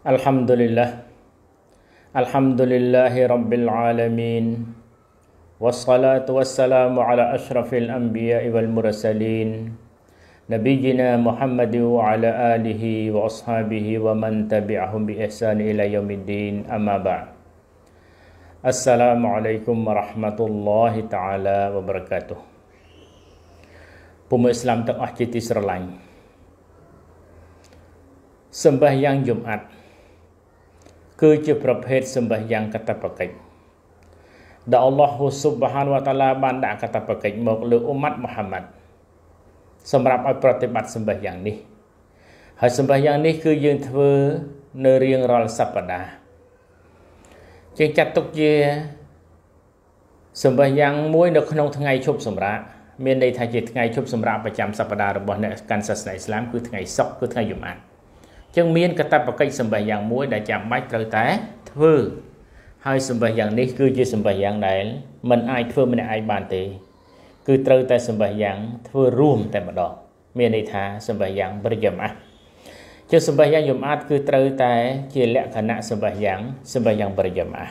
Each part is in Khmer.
الحمد لله الحمد لله رب العالمين والصلاة والسلام على أشرف الأنبياء والمرسلين نبينا محمد وعلى آله وأصحابه ومن تبعهم بإحسان إلى يوم الدين أما بعد السلام عليكم ورحمة الله تعالى وبركاته ពុំឥស្លាមទាំងអស់ជាទីស្រឡាញ់សម្បះយ៉ាងយំអាត់គឺជាប្រភេទសម្បះយ៉ាងកតបកិច្ចដែលអល់ឡោះហ៊ូស៊ុបហានវតាឡាបានដាក់កតបកិច្ចមកលើអ៊ុម៉ាត់មូហាម៉ាត់សម្រាប់ឲ្យប្រតិបត្តិសម្បះយ៉ាងនេះហើយសម្បះយ៉ាងនេះគឺយើងធ្វើនៅរៀងរាល់សប្តាហ៍ជាចាត់ទុកជាសម្បះយ៉ាងមួយនៅក្នុងថ្ងៃឈប់សម្រាកមានន័យថាជាថ្ងៃឈប់សម្រាកប្រចាំសប្តាហ៍របស់អ្នកកាន់សាសនាអ៊ីស្លាមគឺថ្ងៃសុក្រគឺថ្ងៃយប់អាត់ចឹងមានកតបកិច្ចសម្បិយ៉ាងមួយដែលចាំបាច់ត្រូវតែ ធ្វើ ហើយសម្បិយ៉ាងនេះ គឺជាសម្បិយ៉ាងដែល មិនអាចធ្វើម្នាក់ឯងបានទេ គឺត្រូវតែសម្បិយ៉ាង ធ្វើរួមតែម្ដងមានន័យថាសម្បិយ៉ាងប្រយមអាជាសម្បិយ៉ាងយមអាតគឺត្រូវតែ ជាលក្ខណៈសម្បិយ៉ាងសម្បិយ៉ាងប្រយមអា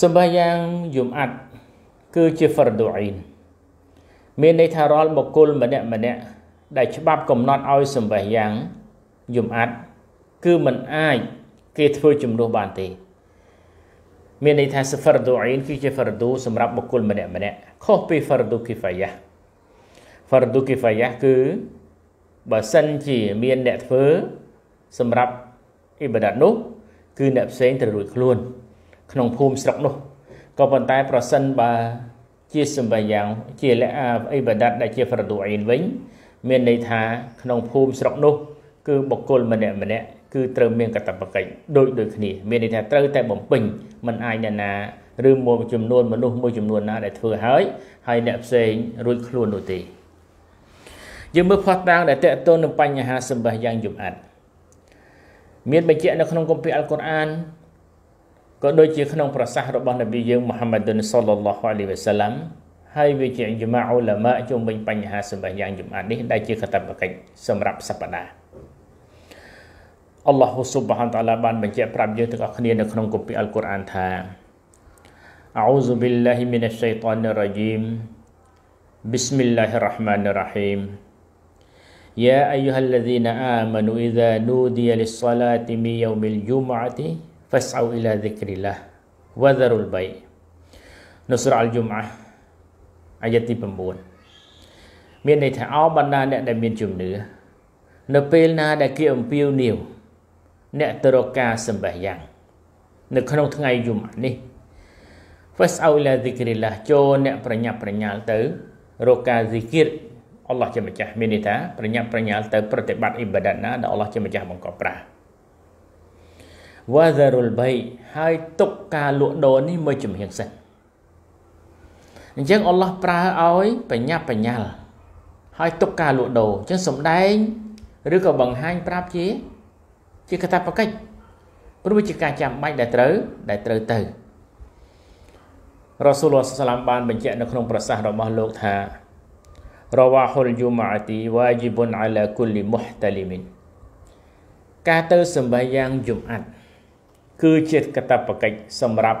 សម្បិយ៉ាងយមអាតគឺជា fardu ain មានន័យថារាល់បុគ្គលម្នាក់ម្នាក់ដែលច្បាប់កំណត់ឲ្យសម្បេះយ៉ាងយំអាត់គឺมันអាចគេធ្វើជំនួសបានទេ មានន័យថាសិហ្វរដូអ៊ីនគឺជាហ្វរដូសម្រាប់បុគ្គលម្នាក់ម្នាក់ខុសពីហ្វរដូគីហ្វាយ៉ាហ្វរដូគីហ្វាយ៉ាគឺបើសិនជាមានអ្នកធ្វើ សម្រាប់អ៊ីបាដាតនោះគឺអ្នកផ្សេងត្រូវរួចខ្លួន ក្នុងភូមិស្រុកនោះក៏ប៉ុន្តែ ប្រសិនបើជាសម្បយ៉ាង ជាលអ៊ីបាដាតដែលជាហ្វរដូអ៊ីនវិញមានន័យថាក្នុងភូមិស្រុកនោះគឺបុគ្គលម្នាក់ម្នាក់គឺត្រូវមានកាតព្វកិច្ចដូចដូចគ្នាមានន័យថាត្រូវតែបំពេញមិនអាចអ្នកណាឬមួយចំនួន មនុស្សមួយចំនួនណាដែលធ្វើហើយហើយអ្នកផ្សេងរួចខ្លួននោះទេយើងមើលផុសតាងដែលតកតូននឹងបញ្ហាសម្បះយ៉ាងយំអិតមានបញ្ជាក់នៅក្នុងគម្ពីរអល់កុរអានក៏ដូចជាក្នុងប្រសាសន៍របស់នប៊ីយើងមូហាម៉ាឌុនសល្លឡោះអាលីវ៉ាសាឡាំហើយវាជាអ៊ីម៉ាអ៊ូឡាម៉ាជុំវិញបញ្ហាសម្រាប់យ៉ាងចំអាននេះដែលជាកតបកិច្ចសម្រាប់សព្ទាអល់ឡោះស៊ុបហានតាឡាបានបញ្ជាក់ប្រាប់យើងទាំងអស់គ្នានៅក្នុងគម្ពីរអល់កុរអានថាអោស៊ូប៊ីឡាហ៊ីមីនឆៃតានរ៉ាជីមបិស្មិលឡាហ៊ីរ៉ាហ្មានរ៉ាហ៊ីម يا أيها الذين آمنوا إذا نودي للصلاة من يوم الجمعة فاسعوا إلى ذكر الله وذروا البيع نصر الجمعة អាយទី9មានន័យថាអោបណ្ដាអ្នកដែលមានជំនឿនៅពេលណាដែលគេអំពាវនាវអ្នកទៅរកការសម្បះយ៉ាង នៅ ក្នុងថ្ងៃយប់នេះ First awla zikrillah ចូលអ្នកប្រញាប់ប្រញាល់ទៅរកការ zikir អល់ឡោះជាម្ចាស់មានន័យថាប្រញាប់ប្រញាល់ទៅ ប្រតិបត្តិអ៊ីបាដាតណាដែលអល់ឡោះជាម្ចាស់បង្កប់ប្រាស់ Wazarul bay ហើយទុកការលក់ដូរនេះមួយចំហៀងសិនអញ្ចឹងអល់ឡោះប្រើឲ្យបញ្ញាប់បញ្ញាល់ហើយទុកការលក់ដូរអញ្ចឹងសំដែង ឬក៏បង្ហាញប្រាប់ជាជាកតាបកិច្ចព្រោះវាជាការចាំបាច់ដែលត្រូវ ដែលត្រូវទៅរ៉ាស៊ូលសឡាមបានបញ្ជាក់នៅក្នុងប្រសាសន៍របស់លោកថា រវ៉ាហ៊ុលយូម៉ាទីវ៉ាជីបុនអាឡាគូលីមុហតាលីមីនការទៅសម្បាយ៉ាងយំអាត់គឺជាកតាបកិច្ចសម្រាប់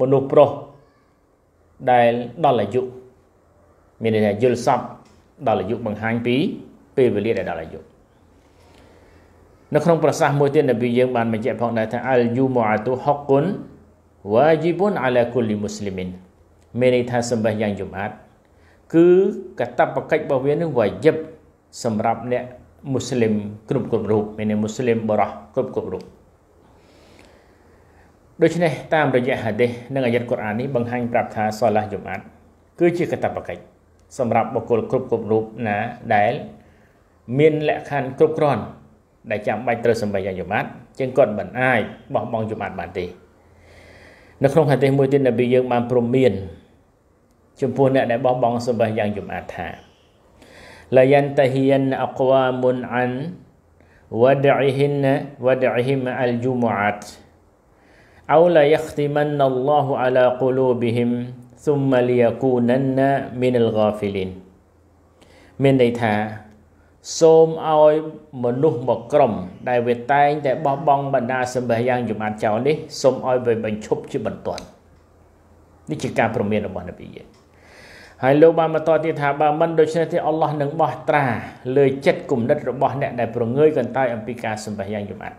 មនុស្សប្រុសដែលដល់អាយុមានន័យថាយល់សពដល់អាយុបង្ហាញពីពេលវេលាដែលដល់អាយុនៅក្នុងប្រសាសន៍មួយទៀតនប៊ីយើងបានបញ្ជាក់ផងដែរថាអលយូមអាតុហុកគុនវ៉ាជីបុនអាឡាគុលលីមូស្លីមីនមានន័យថាសម្បះយ៉ាងយំអាត់គឺកតបកិច្ចរបស់វានឹងវ៉ាយិបសម្រាប់អ្នកមូស្លីមគ្រប់គ្រប់រូបមានន័យមូស្លីមបរោះគ្រប់គ្រប់រូបដូច្នេះតាមរយៈហាឌីសនិងអាយ៉ាត់កូរ៉ាននេះបង្ហាញប្រាប់ថាសាឡាហ៍យំអាត់គឺជាកាតព្វកិច្ចសម្រាប់បុគ្គលគ្រប់គ្រប់រូបណាដែលមានលក្ខខណ្ឌគ្រប់គ្រាន់ដែលចាំបាច់ត្រូវសម្បែងយ៉ាងយមាត់ជាងគាត់មិនអាចបោះបង់យមាត់បានទេនៅក្នុងហាទិសមួយទៀតនប៊ីយើងបានព្រមមានចំពោះអ្នកដែលបោះបង់សម្បែងយ៉ាងយមាត់ថាឡាយន្តហ៊ីនអក្វាមុនអានវដិហ៊ីនវដិហ៊ីមអលជុមអាត់ أو ليختمن الله على قلوبهم ثم ليكونن من الغافلين មានន័យថាសូមឲ្យមនុស្សមកក្រុមដែលវាតែងតែបោះបង់បណ្ដាសម្ភារយ៉ាងចំអាតចោលនេះសូមឲ្យវាបញ្ឈប់ជាបន្ទាន់នេះជាការប្រមានរបស់នប៊ីយើងហើយលោកបានបន្តទៀតថាបើមិនដូច្នេះទេអល់ឡោះនឹងបោះត្រាលើចិត្តគុណិតរបស់អ្នកដែលប្រងើយកន្តើយអំពីការសម្ភារយ៉ាងចំអាត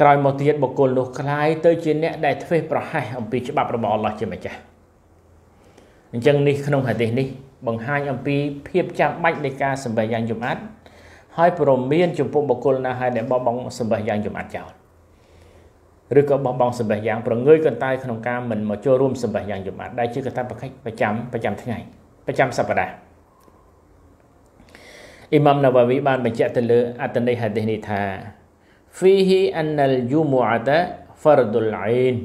ក្រោយមកទៀតបុគ្គលនោះคล้ายទៅជាអ្នកដែលធ្វេសប្រហែសអំពីច្បាប់របស់អល់ឡោះជាម្ចាស់អញ្ចឹងនេះក្នុងហាឌីសនេះ បង្ហាញ អំពី ភាពចាំបាច់នៃការសម្បិះយ៉ាងយំអាត់ហើយប្រមានចំពោះបុគ្គលណាហើយដែលបោះបង់សម្បិះយ៉ាងយំអាត់ចោលឬក៏បោះបង់សម្បិះយ៉ាងប្រងើយកន្តើយក្នុងការមិនមកចូលរួមសម្បិះយ៉ាងយំអាត់ដែលជាកតាបកិច្ចប្រចាំប្រចាំថ្ងៃប្រចាំសប្តាហ៍អ៊ីម៉ាំណាវ៉ាវីបានបញ្ជាក់ទៅលើអត្តន័យហាឌីសនេះថា فيه أن الجمعة فرض العين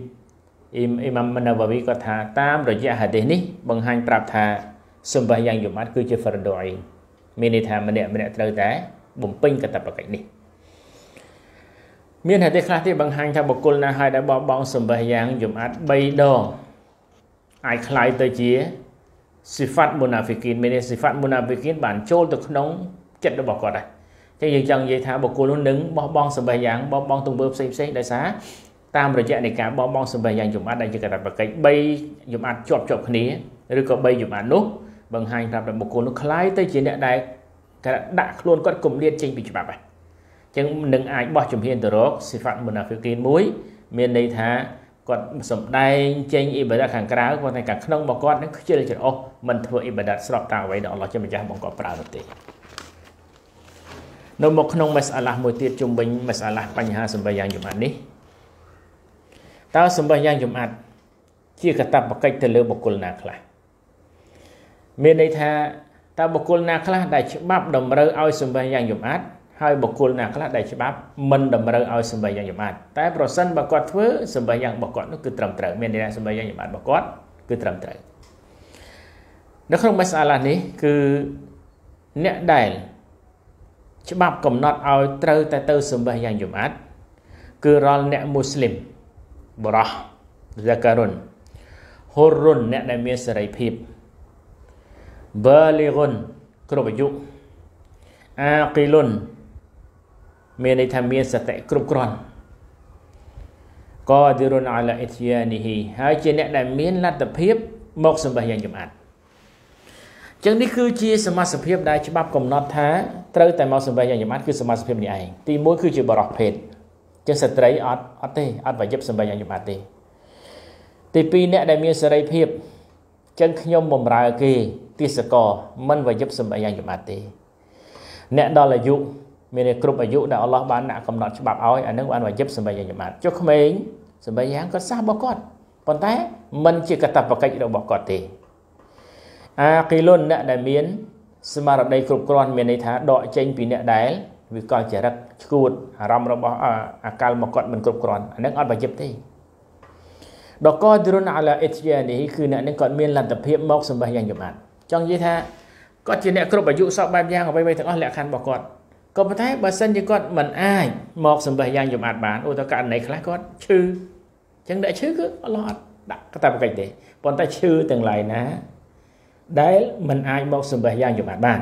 អ៊ីមអ៊ីម៉ាមណាវវីគាត់ថាតាមរយៈហាឌីសនេះបង្ហាញប្រាប់ថាសម្បាយ៉ាងយមអត់គឺជា فرض العين មានន័យថាម្នាក់ម្នាក់ត្រូវតែបំពេញកាតព្វកិច្ចនេះមានហាឌីសខ្លះទៀតបង្ហាញថាបុគ្គលណាហើយដែលបោះបង់សម្បាយ៉ាងយមអត់3ដងអាចคล้ายទៅជា صفات منافقين មាន صفات منافقين បានចូលទៅក្នុងចិត្តរបស់គាត់ដែរចឹងយើងចង់និយាយថាបុគ្គលនោះនឹងបោះបង់សម្បិយ៉ាងបោះបង់ទង្វើផ្សេងផ្សេងដោយសារតាមរយៈនៃការបោះបង់សម្បិយ៉ាងយមអត់ដែលជាកតបកិច្ច3យមអត់ជាប់ជាប់គ្នាឬក៏3យមអត់នោះ បង្ហាញប្រាប់ដល់បុគ្គលនោះคล้ายទៅជាអ្នកដែលដាក់ខ្លួនគាត់គំលាតចេញពីច្បាប់ហ្នឹងចឹងនឹងអាចបោះជំហានទៅរកសិហ្វាត់មុនាហ្វីកីនមួយមានន័យថាគាត់សំដែង ចេញអ៊ីបាដាតខាងក្រៅគាត់តែខាងក្នុងរបស់គាត់នឹងខ្ជិលច្រអូសមិនធ្វើអ៊ីបាដាតស្របតាមអ្វីដែលអល់ឡោះជាម្ចាស់បង្កប់ប្រើនោះទេនៅមកក្នុងមេសាឡាស់មួយទៀតជំវិញមេសាឡាស់បញ្ហាសម្បិយ៉ាងជំអាត់នេះតើសម្បិយ៉ាងជំអាត់ជាកតបកិច្ចទៅលើបុគ្គលណាខ្លះមានន័យថាតើបុគ្គលណាខ្លះដែលច្បាប់ តម្រូវឲ្យសម្បិយ៉ាងជំអាត់ហើយបុគ្គលណាខ្លះដែលច្បាប់មិនតម្រូវឲ្យសម្បិយ៉ាងជំអាត់តែប្រសិនបើគាត់ធ្វើសម្បិយ៉ាងរបស់គាត់នោះគឺត្រឹមត្រូវមានន័យថាសម្បិយ៉ាងជំអាត់របស់គាត់គឺត្រឹមត្រូវនៅក្នុងមេសាឡាស់នេះគឺអ្នកដែលច្បាប់កំណត់ឲ្យត្រូវតែទៅសម្បះយ៉ាងយំអាត់គឺរាល់អ្នកមូស្លីមបរោះហ្សាការុនហូរុនអ្នកដែលមានសេរីភាពបាលីរុនគ្រប់អាយុអាគីលុនមានន័យថាមានសតិគ្រប់គ្រាន់កឌីរុនអាឡាអ៊ីតយ៉ានីហ៊ីហើយជាអ្នកដែលមានលទ្ធភាពមកសម្បះយ៉ាងចំអាត់ចឹងនេះគឺជាសមាសភាពដែលច្បាប់កំណត់ថាត្រូវតែមកសម្វែងអញ្ញមត្តគឺសមាសភាពនេះឯងទី1គឺជាបរោះភេទចឹងស្ត្រីអត់អត់ទេអត់វយិបសម្វែងអញ្ញមត្តទេទី2អ្នកដែលមានសេរីភាពចឹងខ្ញុំបំរើគេទាសកមិនវយិបសម្វែងអញ្ញមត្តទេអ្នកដល់អាយុមានគ្រប់អាយុដែលអល់ឡោះបានដាក់កំណត់ច្បាប់ឲ្យអានឹងបានវយិបសម្បិយញ្ញមត្តចុះក្មេងសម្បិយយ៉ាងគាត់សះរបស់គាត់ប៉ុន្តែมันជាកតបកិច្ចរបស់គាត់ទេអាគីលុនអ្នកដែលមានស្មារតីគ្រប់គ្រាន់មានន័យថាដកចេញ ពីអ្នកដែលវាកលចរិតឈួតអារម្មណ៍របស់អាកាលមកគាត់មិនគ្រប់គ្រាន់អានឹងអត់បាជិបទេដកដរុនអាឡាអេតយ៉ានេះគឺអ្នកនឹងគាត់មានលទ្ធភាពមកសម្បះយ៉ាងចម្បានចង់និយាយថាគាត់ជាអ្នកគ្រប់អាយុសពបែបយ៉ាងអ្វីៗទាំងអស់លក្ខខណ្ឌរបស់គាត់ក៏ប៉ុន្តែបើសិនជាគាត់មិនអាចមកសម្បះយ៉ាងចម្អាតបានឧទាហរណ៍ករណីខ្លះគាត់ឈឺអញ្ចឹងអ្នកឈឺគឺអល់ឡោះអត់ដាក់កតាបកិច្ចទេប៉ុន្តែឈឺទាំងឡាយណាដែលมันអាចមកសម្បះយ៉ាងច្បាស់បាន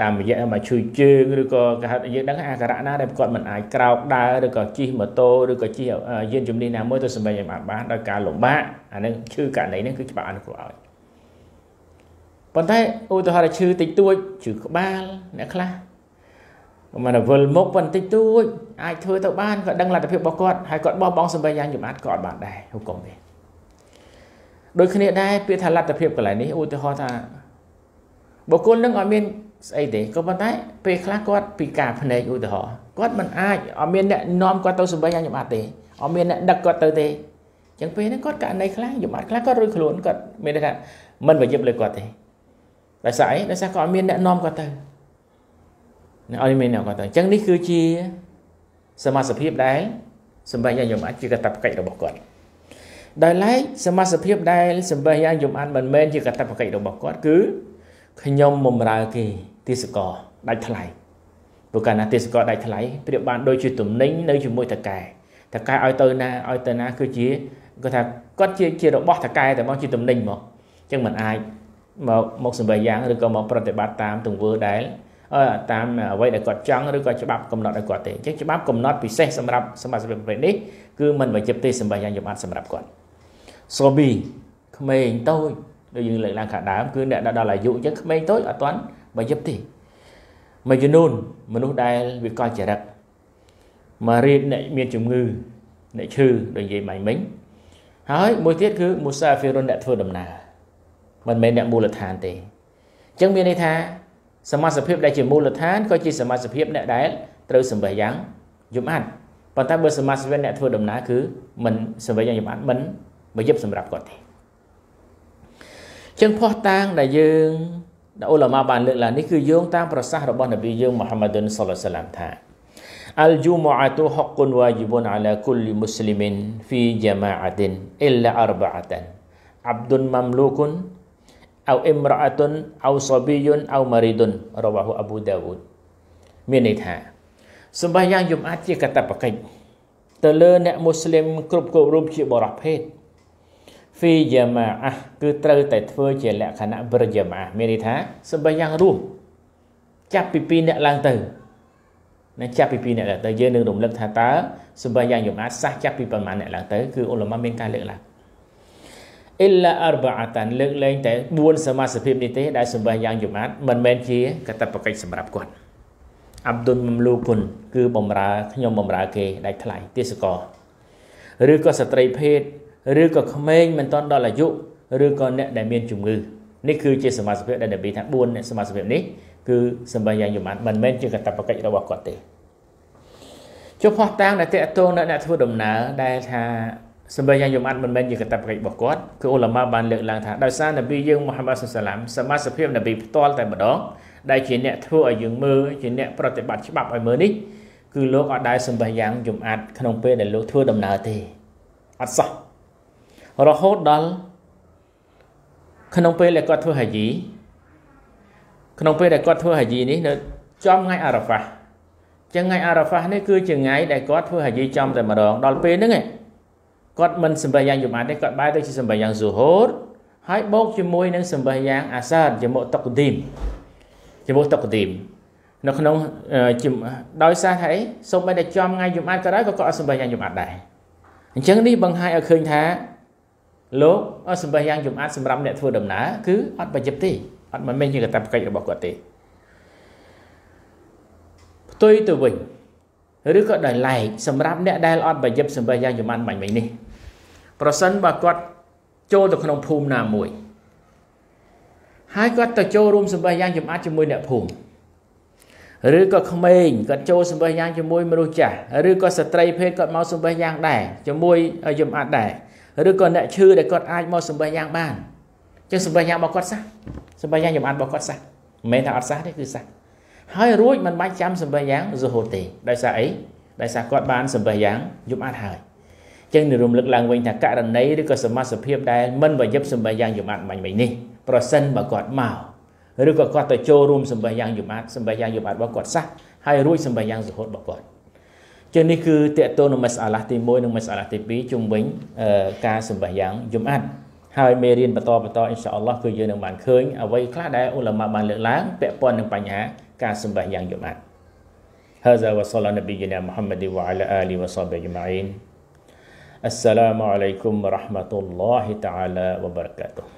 តាមរយៈមកឈឺជើងឬក៏គេហៅយើងដឹងអាការៈណាដែលគាត់មិនអាចក្រោកដើរឬក៏ជិះម៉ូតូឬក៏ជិះយានជំនិះណាមួយទៅសម្បែងឲ្យបានដោយការលំបាកអានឹងឈឺករណីនេះគឺច្បាប់អនុគ្រោះឲ្យប៉ុន្តែឧទាហរណ៍ឈឺតិចតួចឈឺក្បាលអ្នកខ្លះមិនវិលមុខប៉ុន្តិចតួចអាចធ្វើទៅបានគាត់ដឹងលទ្ធភាពរបស់គាត់ហើយគាត់បោះបង់សម្បែងយ៉ាងច្បាស់ក៏អត់បានដែរហុកុំទេដូចគ្នាដែរពាក្យថាលទ្ធភាពកន្លែងនេះឧទាហរណ៍ថាបុគ្គលនឹងអត់មានស្អីទេក៏ប៉ុន្តែពេលខ្លះគាត់ពិការភ្នែកឧទាហរណ៍គាត់មិនអាចអត់មានអ្នកនាំគាត់ទៅសម្បែងយ៉ាងយំអត់ទេអត់មានអ្នកដឹកគាត់ទៅទេអញ្ចឹងពេលហ្នឹងគាត់ករណីខ្លះយំអត់ខ្លះគាត់រួចខ្លួនគាត់មានន័យថាមិនប្រយ័ត្នលើគាត់ទេដោយសារអីដោយសារគាត់អត់មានអ្នកនាំគាត់ទៅអ្នកអត់មានអ្នកគាត់ទៅអញ្ចឹងនេះគឺជាសមាសភាពដែលសម្បែងយ៉ាងយំអត់ជាកតបកិច្ចរបស់គាត់ដោយឡែកសមាជិកដែលសម្បិយ៉ាងយំអានមិនមែនជាកតបកិច្ចរបស់គាត់គឺខ្ញុំបម្រើគេទេសកោដាច់ថ្លៃព្រោះកាលណាទេសកោដាច់ថ្លៃប្រៀបបានដូចជាទំនិញនៅជាមួយតកែតកែឲ្យទៅណាឲ្យទៅណា គឺជាគាត់ថាគាត់ជាជារបស់តកែតែមកជាទំនិញមកអញ្ចឹងមិនអាចមកមកសម្បែយ៉ាងឬក៏មកប្រតិបត្តិតាមទង្វើដែល តាមអ្វីដែលគាត់ចង់ឬក៏ច្បាប់កំណត់ឲ្យគាត់ទេអញ្ចឹងច្បាប់កំណត់ពិសេសសម្រាប់សមាជិកប្រភេទនេះគឺមិនបញ្ជាក់ទេសសម្បែយ៉ាងយមអត់សម្រាប់គាត់សូប៊ីក្មេងតូចដូចយើងលើកឡើងខាងដើមគឺអ្នកដែលដល់អាយុអញ្ចឹងក្មេងតូចអត់ទាន់បើយប់ទេមួយចំនួនមនុស្សដែលវាកលចរិតមករៀបអ្នកមានជំងឺអ្នកឈឺដូចនិយាយមិញមិញហើយមួយទៀតគឺមូសាហ្វីរុនអ្នកធ្វើដំណើរមិនមែនអ្នកមូលដ្ឋានទេអញ្ចឹងមានន័យថាសមាសភាពដែលជាមូលដ្ឋានក៏ជាសមាសភាពអ្នកដែលត្រូវសម្បិះយ៉ាងយំអាត់ប៉ុន្តែបើសមាសភាពអ្នកធ្វើដំណើរគឺមិនសម្បិះយ៉ាងយំអាត់មិនបើយប់សម្រាប់គាត់ទេចឹងផោះតាងដែលយើងដែលអ៊ុលម៉ាបានលើកឡើងនេះគឺយោងតាមប្រសាសន៍របស់នប៊ីយើងមូហាម៉ាឌុនសល្លឡាហ៍សាឡាមថាអលជូមអាតុហកុនវ៉ាជីបុនអាឡាគុលលីមូស្លីមីនហ្វីជាម៉ាអាតិនអ៊ីឡាអរបាតានអាប់ឌុនម៉ាំលូគុនអៅអ៊ីមរ៉ាតុនអៅសាប៊ីយុនអៅម៉ារីតុនរបស់អ៊ូអាប៊ូដាវូដមានន័យថាសម្បះយ៉ាងយំអាចជាកតបកិច្ចទៅលើអ្នកមូស្លីមគ្រប់គ្រប់រូបជាបរិភេទហ្វីយ៉ាម៉ាអាគឺត្រូវតែធ្វើជាលក្ខណៈប្រយ៉ាម៉ាមានន័យថាសម្បយ៉ាងរួមចាប់ពី2អ្នកឡើងទៅនឹងចាប់ពី2អ្នកឡើងទៅយើងនឹងរំលឹកថាតើសម្បយ៉ាងយមអាចសះចាប់ពីប្រមាណអ្នកឡើងទៅគឺអ៊ុលម៉ាមានការលើកឡើងអ៊ីឡាអរបាតានលើកលែងតែ4សមាសភាពនេះទេដែលសម្បយ៉ាងយមអាចមិនមែនជាកតបកិច្ចសម្រាប់គាត់អាប់ឌុលមមលូគុនគឺបំរើខ្ញុំបំរើគេដាច់ថ្លៃទេសកឬក៏ស្ត្រីភេទឬក៏ក្មេងមិនទាន់ដល់អាយុឬក៏អ្នកដែលមានជំងឺនេះគឺជាសមាជិកដែលដែលថា4អ្នកសមាជិកនេះគឺសម្បញ្ញយមបានមិនមែនជាកតបកិច្ចរបស់គាត់ទេចុះផោះតាំងដែលតេតងនៅអ្នកធ្វើដំណើរដែលថាសម្បញ្ញយមមិនមែនជាកតបកិច្ចរបស់គាត់គឺឧលមាបានលើកឡើងថាដោយសារនប៊ីយើងមូហាម៉ាត់សុសឡាមសមាជិកនប៊ីផ្ទាល់តែម្ដងដែលជាអ្នកធ្វើឲ្យយើងមើលជាអ្នកប្រតិបត្តិច្បាប់ឲ្យមើលនេះ គឺលោកអត់ដែលសម្បញ្ញយមក្នុងពេលដែលលោកធ្វើដំណើរទេអត់សោះរហូតដល់ក្នុងពេលដែលគាត់ធ្វើហាជីក្នុងពេលដែលគាត់ធ្វើហាជីនេះ នៅចំថ្ងៃអារ៉ាហ្វាចឹងថ្ងៃអារ៉ាហ្វានេះគឺជាថ្ងៃដែលគាត់ធ្វើហាជីចំតែម្ដងដល់ពេលហ្នឹងគាត់មិនសម្បិយ៉ាងយប់អាទេគាត់បែរទៅជាសម្បិយ៉ាងស៊ូហូតហើយបូកជាមួយនឹងសម្បិយ៉ាងអាសាតជាមួយតុកឌីមជាមួយតុកឌីម នៅក្នុងដោយសារថាអីសូម្បីតែចំថ្ងៃយប់អាក៏ដោយក៏គាត់អត់សម្បិយ៉ាងយប់អាដែរអញ្ចឹងនេះបង្ហាញឲ្យឃើញថាលោកសម្បះយ៉ាងចំអាតសម្រាប់អ្នកធ្វើដំណើរគឺអត់ប្រយ័ត្នទេអត់មិនមែនជាកាតព្វកិច្ចរបស់គាត់ទេផ្ទុយទៅវិញឬក៏ដោយឡែកសម្រាប់អ្នកដែលអត់ប្រយ័ត្នសម្បះយ៉ាងចំអាតបាញ់វិញនេះ ប្រសិនបើគាត់ចូលទៅក្នុងភូមិណាមួយហើយគាត់ទៅចូលរួមសម្បះយ៉ាងចំអាតជាមួយអ្នកភូមិឬក៏ក្មេងគាត់ចូលសម្បេះយ៉ាងជាមួយមនុស្សចាស់ឬក៏ស្ត្រីភេទគាត់មកសម្បេះយ៉ាងដែរជាមួយ យមអាចដែរឬក៏អ្នកឈឺដែលគាត់អាចមកសម្បែងយ៉ាងបានចឹងសម្បែងយ៉ាងរបស់គាត់សោះសម្បែងយ៉ាងចំអានរបស់គាត់សោះមិនមែនថាអត់សោះទេគឺសោះហើយរួចមិនបាច់ចាំសម្បែងយ៉ាងសុហូទេដោយសារអីដោយសារគាត់បានសម្បែងយ៉ាងយប់អានហើយចឹងនិរមលឹកឡើងវិញថាករណីឬក៏សមាសភាពដែលមិនប្រយ័ត្នសម្បែងយ៉ាងយប់អានមិនមិននេះប្រសិនបើគាត់មកឬក៏គាត់ទៅចូលរួមសម្បែងយ៉ាងយប់អានសម្បែងយ៉ាងយប់អានរបស់គាត់សោះហើយរួចសម្បែងយ៉ាងសុហូតរបស់គាត់ជានេះគឺតកតនឹងមិសអាឡាស់ទី1និងមិសអាឡាស់ទី2ជុំវិញការសម្បាយ៉ាងយំអាត់ហើយមេរៀនបន្តបន្តអ៊ីនសាអល់ឡោះគឺយើងនឹងបានឃើញអ្វីខ្លះដែលអ៊ុលម៉ាបានលើកឡើងពាក់ព័ន្ធនឹងបញ្ហាការសម្បាយ៉ាងយំអាត់ هذا وصلى نبينا محمد وعلى آله وصحبه أجمعين السلام عليكم ورحمة الله تعالى وبركاته